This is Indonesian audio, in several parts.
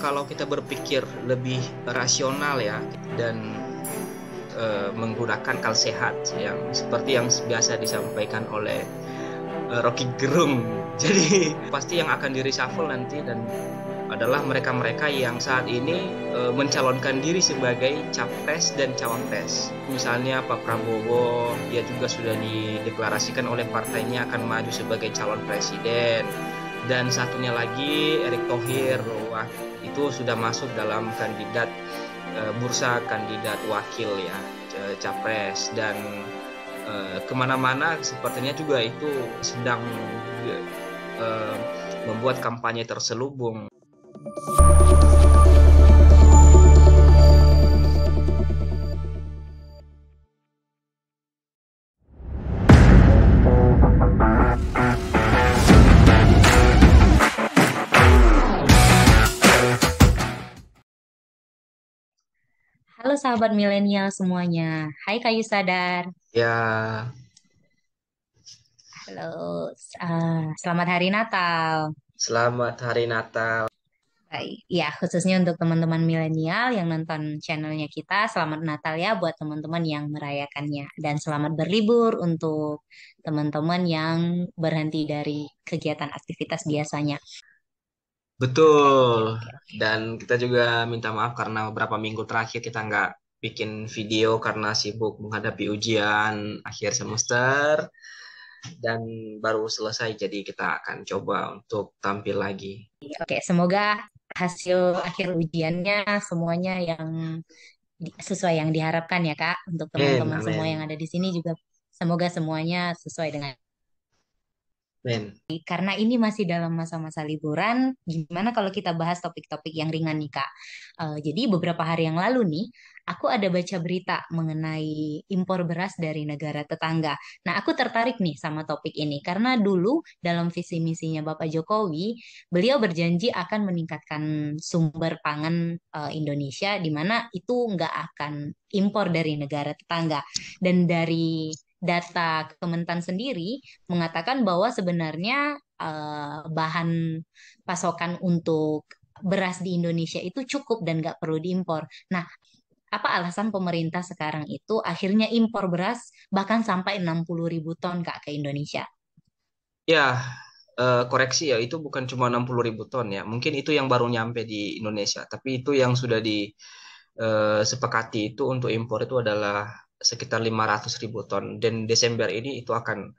Kalau kita berpikir lebih rasional ya dan e, menggunakan kal sehat yang seperti yang biasa disampaikan oleh e, Rocky Gerung. Jadi pasti yang akan di reshuffle nanti dan adalah mereka-mereka yang saat ini e, mencalonkan diri sebagai capres dan cawapres. Misalnya Pak Prabowo, dia juga sudah dideklarasikan oleh partainya akan maju sebagai calon presiden dan satunya lagi Erick Thohir wah, itu sudah masuk dalam kandidat e, bursa kandidat wakil ya capres dan e, kemana-mana sepertinya juga itu sedang e, membuat kampanye terselubung. sahabat milenial semuanya. Hai Kayu Sadar. Ya. Halo, uh, selamat hari Natal. Selamat hari Natal. ya khususnya untuk teman-teman milenial yang nonton channelnya kita, selamat Natal ya buat teman-teman yang merayakannya. Dan selamat berlibur untuk teman-teman yang berhenti dari kegiatan aktivitas biasanya. Betul. Dan kita juga minta maaf karena beberapa minggu terakhir kita nggak bikin video karena sibuk menghadapi ujian akhir iya semester dan baru selesai jadi kita akan coba untuk tampil lagi. Iya, oke, semoga hasil akhir ujiannya semuanya yang sesuai yang diharapkan ya Kak untuk teman-teman semua yang ada di sini juga semoga semuanya sesuai dengan karena ini masih dalam masa-masa liburan, gimana kalau kita bahas topik-topik yang ringan nih Kak? Uh, jadi beberapa hari yang lalu nih, aku ada baca berita mengenai impor beras dari negara tetangga. Nah, aku tertarik nih sama topik ini karena dulu dalam visi misinya Bapak Jokowi, beliau berjanji akan meningkatkan sumber pangan uh, Indonesia, di mana itu nggak akan impor dari negara tetangga. Dan dari data Kementan sendiri mengatakan bahwa sebenarnya uh, bahan pasokan untuk beras di Indonesia itu cukup dan nggak perlu diimpor. Nah, apa alasan pemerintah sekarang itu akhirnya impor beras bahkan sampai 60 ribu ton kak ke Indonesia? Ya, uh, koreksi ya itu bukan cuma 60 ribu ton ya. Mungkin itu yang baru nyampe di Indonesia, tapi itu yang sudah di uh, sepakati itu untuk impor itu adalah sekitar 500 ribu ton dan Desember ini itu akan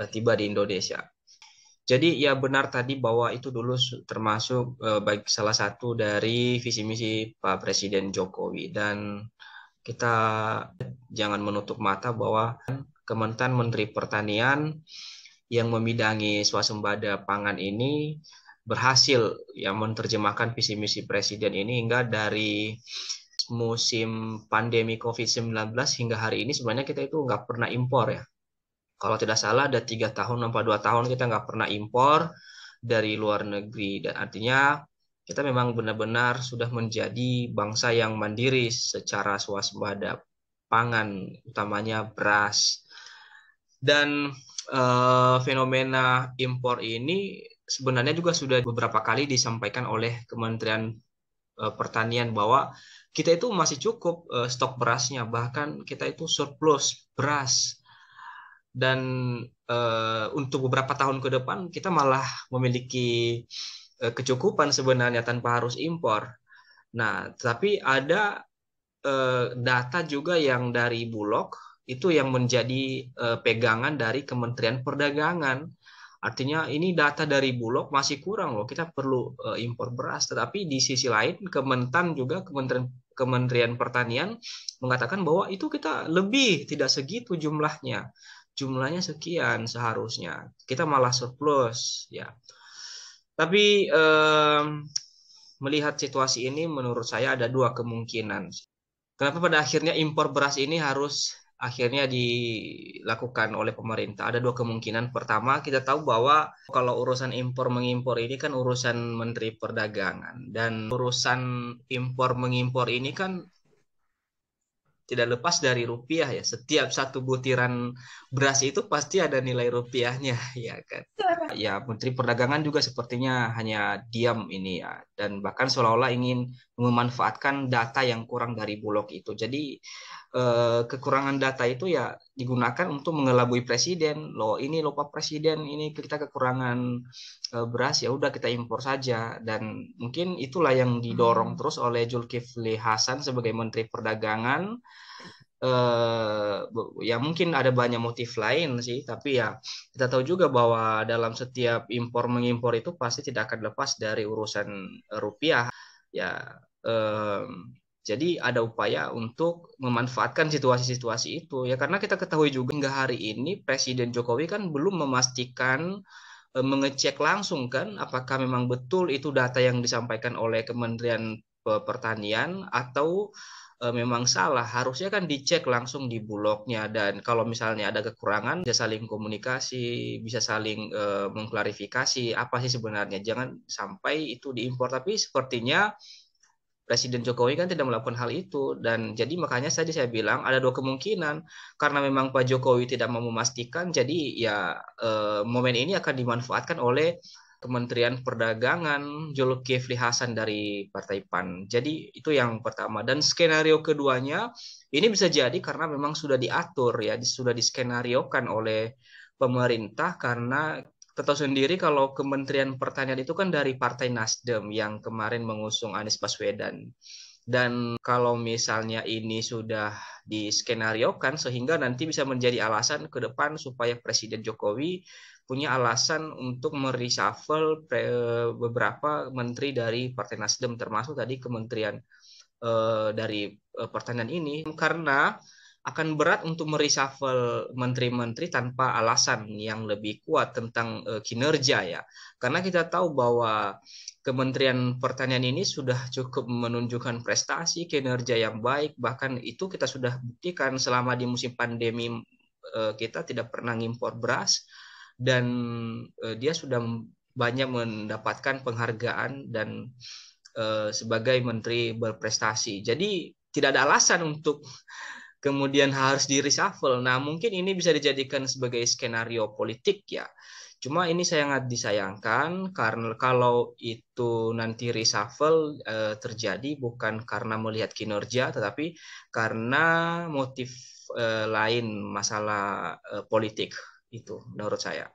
uh, tiba di Indonesia. Jadi ya benar tadi bahwa itu dulu termasuk uh, baik salah satu dari visi misi Pak Presiden Jokowi dan kita jangan menutup mata bahwa Kementan Menteri Pertanian yang membidangi swasembada pangan ini berhasil yang menerjemahkan visi misi presiden ini hingga dari musim pandemi COVID-19 hingga hari ini sebenarnya kita itu nggak pernah impor ya. Kalau tidak salah ada tiga tahun empat dua tahun kita nggak pernah impor dari luar negeri dan artinya kita memang benar-benar sudah menjadi bangsa yang mandiri secara swasembada pangan utamanya beras dan eh, fenomena impor ini sebenarnya juga sudah beberapa kali disampaikan oleh Kementerian eh, Pertanian bahwa kita itu masih cukup uh, stok berasnya bahkan kita itu surplus beras dan uh, untuk beberapa tahun ke depan kita malah memiliki uh, kecukupan sebenarnya tanpa harus impor. Nah, tapi ada uh, data juga yang dari Bulog itu yang menjadi uh, pegangan dari Kementerian Perdagangan. Artinya ini data dari Bulog masih kurang loh. Kita perlu uh, impor beras, tetapi di sisi lain Kementan juga Kementerian Kementerian Pertanian mengatakan bahwa itu kita lebih tidak segitu jumlahnya. Jumlahnya sekian seharusnya. Kita malah surplus ya. Tapi um, melihat situasi ini menurut saya ada dua kemungkinan. Kenapa pada akhirnya impor beras ini harus akhirnya dilakukan oleh pemerintah. Ada dua kemungkinan. Pertama, kita tahu bahwa kalau urusan impor mengimpor ini kan urusan Menteri Perdagangan dan urusan impor mengimpor ini kan tidak lepas dari rupiah ya. Setiap satu butiran beras itu pasti ada nilai rupiahnya ya kan. Ya Menteri Perdagangan juga sepertinya hanya diam ini ya dan bahkan seolah-olah ingin memanfaatkan data yang kurang dari Bulog itu. Jadi eh, kekurangan data itu ya digunakan untuk mengelabui presiden. lo ini lupa presiden, ini kita kekurangan eh, beras ya udah kita impor saja dan mungkin itulah yang didorong hmm. terus oleh Julkifli Hasan sebagai Menteri Perdagangan Uh, ya mungkin ada banyak motif lain sih, tapi ya kita tahu juga bahwa dalam setiap impor mengimpor itu pasti tidak akan lepas dari urusan rupiah. Ya, uh, jadi ada upaya untuk memanfaatkan situasi-situasi itu ya karena kita ketahui juga hingga hari ini Presiden Jokowi kan belum memastikan eh, mengecek langsung kan apakah memang betul itu data yang disampaikan oleh Kementerian Pertanian atau e, memang salah harusnya kan dicek langsung di bulognya dan kalau misalnya ada kekurangan bisa saling komunikasi bisa saling e, mengklarifikasi apa sih sebenarnya jangan sampai itu diimpor tapi sepertinya Presiden Jokowi kan tidak melakukan hal itu dan jadi makanya saja saya bilang ada dua kemungkinan karena memang Pak Jokowi tidak mau memastikan jadi ya e, momen ini akan dimanfaatkan oleh Kementerian Perdagangan Zulkifli Hasan dari Partai PAN. Jadi itu yang pertama dan skenario keduanya ini bisa jadi karena memang sudah diatur ya, sudah diskenariokan oleh pemerintah karena kita sendiri kalau Kementerian Pertanian itu kan dari Partai Nasdem yang kemarin mengusung Anies Baswedan. Dan kalau misalnya ini sudah diskenariokan sehingga nanti bisa menjadi alasan ke depan supaya Presiden Jokowi punya alasan untuk mereshuffle eh, beberapa menteri dari Partai Nasdem termasuk tadi kementerian eh, dari eh, pertanian ini karena akan berat untuk mereshuffle menteri-menteri tanpa alasan yang lebih kuat tentang kinerja ya. Karena kita tahu bahwa Kementerian Pertanian ini sudah cukup menunjukkan prestasi, kinerja yang baik, bahkan itu kita sudah buktikan selama di musim pandemi kita tidak pernah mengimpor beras dan uh, dia sudah banyak mendapatkan penghargaan dan uh, sebagai menteri berprestasi. Jadi tidak ada alasan untuk kemudian harus di reshuffle. Nah, mungkin ini bisa dijadikan sebagai skenario politik ya. Cuma ini sangat disayangkan karena kalau itu nanti reshuffle eh, terjadi bukan karena melihat kinerja tetapi karena motif eh, lain masalah eh, politik itu menurut saya.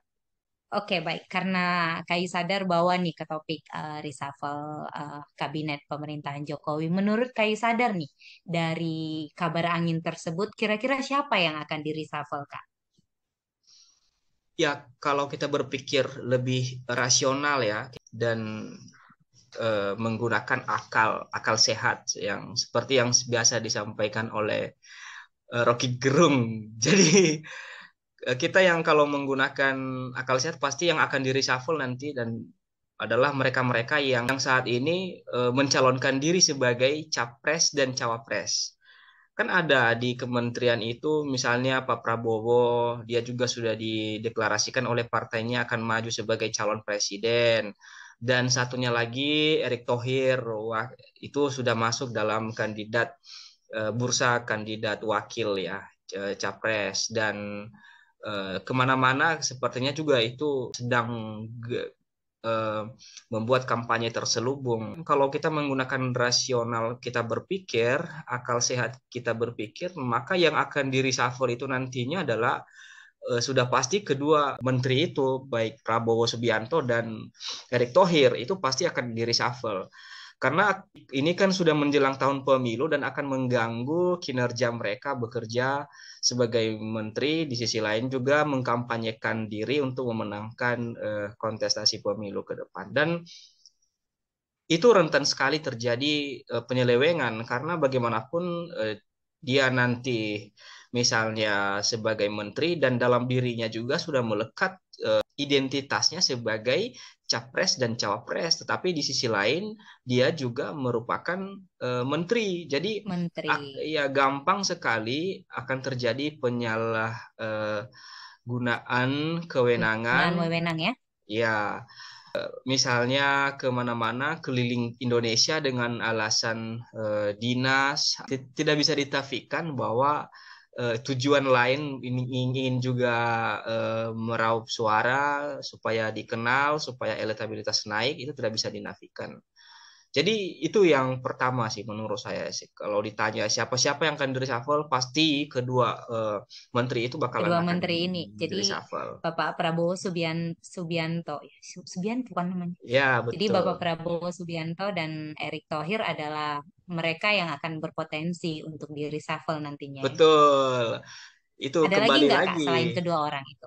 Oke, okay, baik. Karena Kai sadar bahwa nih ke topik uh, reshuffle uh, kabinet pemerintahan Jokowi. Menurut Kai sadar nih dari kabar angin tersebut kira-kira siapa yang akan di reshuffle, Kak? Ya, kalau kita berpikir lebih rasional ya dan uh, menggunakan akal, akal sehat yang seperti yang biasa disampaikan oleh uh, Rocky Gerung. Jadi Eh, kita yang kalau menggunakan akal sehat pasti yang akan di reshuffle nanti dan adalah mereka-mereka yang, saat ini uh, mencalonkan diri sebagai capres dan cawapres. Kan ada di kementerian itu misalnya Pak Prabowo, dia juga sudah dideklarasikan oleh partainya akan maju sebagai calon presiden. Dan satunya lagi Erick Thohir, wah, itu sudah masuk dalam kandidat uh, bursa kandidat wakil ya, capres dan Eh, kemana-mana sepertinya juga itu sedang eh, membuat kampanye terselubung. Kalau kita menggunakan rasional kita berpikir, akal sehat kita berpikir, maka yang akan di reshuffle itu nantinya adalah eh, sudah pasti kedua menteri itu baik Prabowo Subianto dan Erick Thohir itu pasti akan di reshuffle. Karena ini kan sudah menjelang tahun pemilu dan akan mengganggu kinerja mereka bekerja sebagai menteri, di sisi lain juga mengkampanyekan diri untuk memenangkan eh, kontestasi pemilu ke depan. Dan itu rentan sekali terjadi eh, penyelewengan karena bagaimanapun eh, dia nanti misalnya sebagai menteri dan dalam dirinya juga sudah melekat identitasnya sebagai capres dan cawapres, tetapi di sisi lain dia juga merupakan uh, menteri. Jadi menteri. ya gampang sekali akan terjadi penyalah uh, gunaan kewenangan. Kewenangan ya. Ya. Uh, misalnya kemana-mana keliling Indonesia dengan alasan dinas, tidak bisa ditafikan bahwa uh, tujuan lain ingin juga uh, meraup suara supaya dikenal supaya elektabilitas naik itu tidak bisa dinafikan jadi itu yang pertama sih menurut saya sih. Kalau ditanya siapa-siapa yang akan reshuffle, pasti kedua uh, menteri itu bakalan kedua menteri ini. Jadi reshuffle. Bapak Prabowo Subian Subianto, Subianto bukan namanya. Ya, betul. Jadi Bapak Prabowo Subianto dan Erick Thohir adalah mereka yang akan berpotensi untuk di reshuffle nantinya. Betul. Itu Ada kembali lagi. Gak, lagi. Kak, selain kedua orang itu.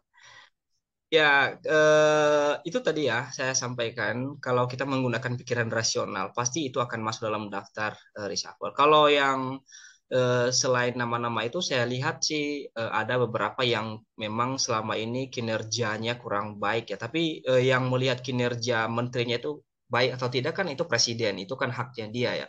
Ya, eh, itu tadi ya saya sampaikan kalau kita menggunakan pikiran rasional pasti itu akan masuk dalam daftar eh, reshuffle. Kalau yang eh, selain nama-nama itu saya lihat sih eh, ada beberapa yang memang selama ini kinerjanya kurang baik ya. Tapi eh, yang melihat kinerja menterinya itu baik atau tidak kan itu presiden, itu kan haknya dia ya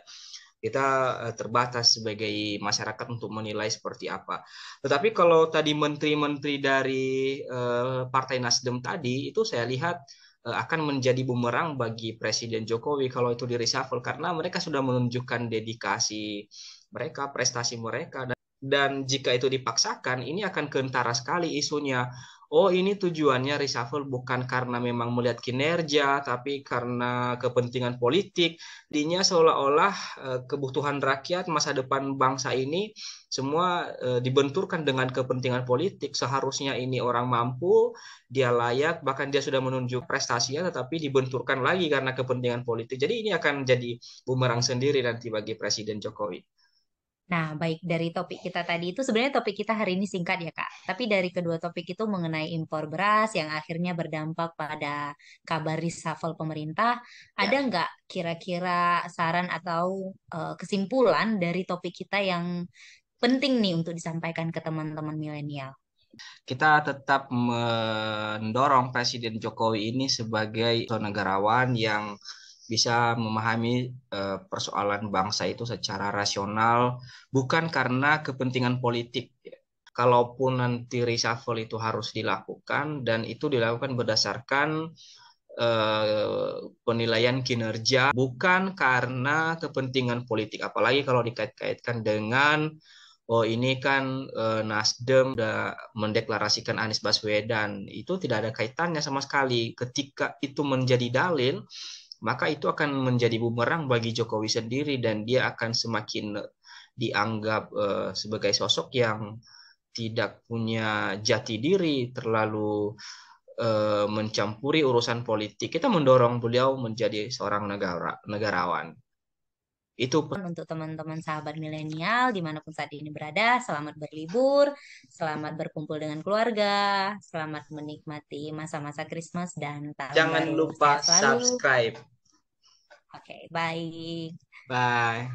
kita eh, terbatas sebagai masyarakat untuk menilai seperti apa. Tetapi kalau tadi menteri-menteri dari eh, Partai Nasdem tadi itu saya lihat eh, akan menjadi bumerang bagi Presiden Jokowi kalau itu di reshuffle karena mereka sudah menunjukkan dedikasi mereka, prestasi mereka dan dan jika itu dipaksakan ini akan kentara sekali isunya oh ini tujuannya reshuffle bukan karena memang melihat kinerja, tapi karena kepentingan politik. Dinya seolah-olah eh, kebutuhan rakyat masa depan bangsa ini semua eh, dibenturkan dengan kepentingan politik. Seharusnya ini orang mampu, dia layak, bahkan dia sudah menunjuk prestasinya, tetapi dibenturkan lagi karena kepentingan politik. Jadi ini akan jadi bumerang sendiri nanti bagi Presiden Jokowi. Nah, baik dari topik kita tadi itu sebenarnya topik kita hari ini singkat ya Kak. Tapi dari kedua topik itu mengenai impor beras yang akhirnya berdampak pada kabar reshuffle pemerintah, ya. ada nggak kira-kira saran atau uh, kesimpulan dari topik kita yang penting nih untuk disampaikan ke teman-teman milenial? Kita tetap mendorong Presiden Jokowi ini sebagai negarawan yang bisa memahami eh, persoalan bangsa itu secara rasional, bukan karena kepentingan politik. Kalaupun nanti reshuffle itu harus dilakukan dan itu dilakukan berdasarkan eh, penilaian kinerja, bukan karena kepentingan politik. Apalagi kalau dikait-kaitkan dengan oh ini kan eh, Nasdem udah mendeklarasikan Anies Baswedan itu tidak ada kaitannya sama sekali ketika itu menjadi dalil maka itu akan menjadi bumerang bagi Jokowi sendiri dan dia akan semakin eh, dianggap eh, sebagai sosok yang tidak punya jati diri, terlalu eh, mencampuri urusan politik. Kita mendorong beliau menjadi seorang negara negarawan. Itu untuk teman-teman sahabat milenial dimanapun saat ini berada, selamat berlibur, selamat berkumpul dengan keluarga, selamat menikmati masa-masa Christmas dan tahun Jangan lupa subscribe. Okay, bye. Bye.